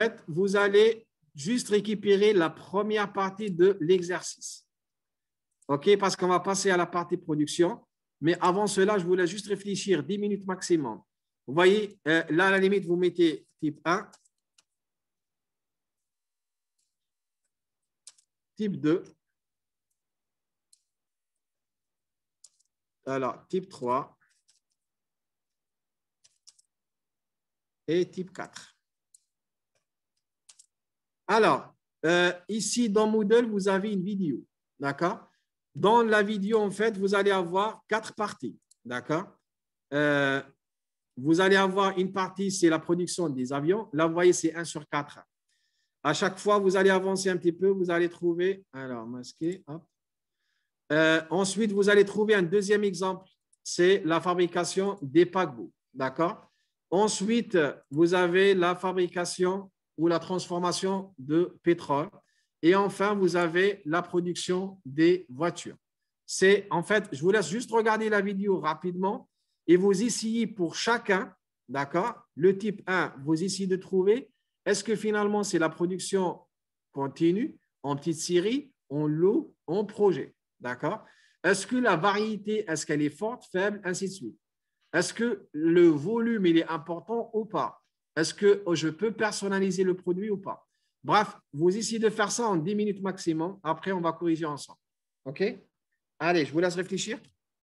fait, vous allez juste récupérer la première partie de l'exercice. OK Parce qu'on va passer à la partie production. Mais avant cela, je voulais juste réfléchir 10 minutes maximum. Vous voyez, euh, là, à la limite, vous mettez type 1, type 2, alors type 3 et type 4. Alors, euh, ici dans Moodle, vous avez une vidéo. D'accord Dans la vidéo, en fait, vous allez avoir quatre parties. D'accord euh, Vous allez avoir une partie, c'est la production des avions. Là, vous voyez, c'est 1 sur 4. À chaque fois, vous allez avancer un petit peu, vous allez trouver. Alors, masqué, hop. Euh, ensuite, vous allez trouver un deuxième exemple, c'est la fabrication des paquebots. D'accord Ensuite, vous avez la fabrication ou la transformation de pétrole. Et enfin, vous avez la production des voitures. C'est en fait, je vous laisse juste regarder la vidéo rapidement et vous essayez pour chacun, d'accord Le type 1, vous essayez de trouver est-ce que finalement c'est la production continue en petite série, en lot, en projet, d'accord Est-ce que la variété, est-ce qu'elle est forte, faible, ainsi de suite Est-ce que le volume, il est important ou pas est-ce que oh, je peux personnaliser le produit ou pas Bref, vous essayez de faire ça en 10 minutes maximum. Après, on va corriger ensemble. OK Allez, je vous laisse réfléchir.